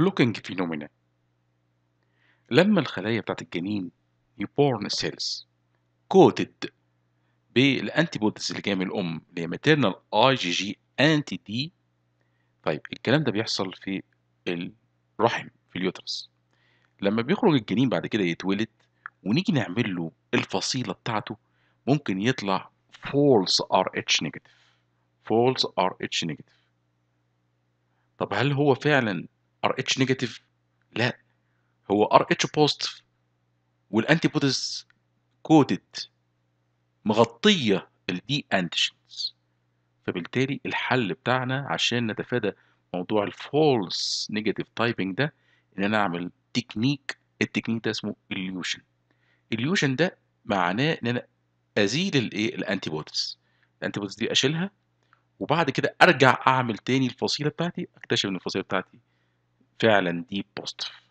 الكلوكينج فينومينا لما الخلايا بتاعت الجنين يبورن سيلز كودد بالانتي اللي جايه من الام اللي هي ماتيرنال اي جي جي انتي دي طيب الكلام ده بيحصل في الرحم في اليوترس لما بيخرج الجنين بعد كده يتولد ونيجي نعمل له الفصيله بتاعته ممكن يطلع فولس ار اتش نيجاتيف فولس ار اتش نيجاتيف طب هل هو فعلا ار اتش نيجاتيف لا هو ار اتش بوزيتيف والانتي بوديز كودد مغطيه الدي انتيجنز فبالتالي الحل بتاعنا عشان نتفادى موضوع الفولس نيجاتيف تايبنج ده ان انا اعمل تكنيك التكنيك ده اسمه اليوشن اليوشن ده معناه ان انا ازيل الايه الانتي بوديز الانتي بوديز دي اشيلها وبعد كده ارجع اعمل تاني الفصيله بتاعتي اكتشف ان الفصيله بتاعتي فعلا ديب بوزيتيف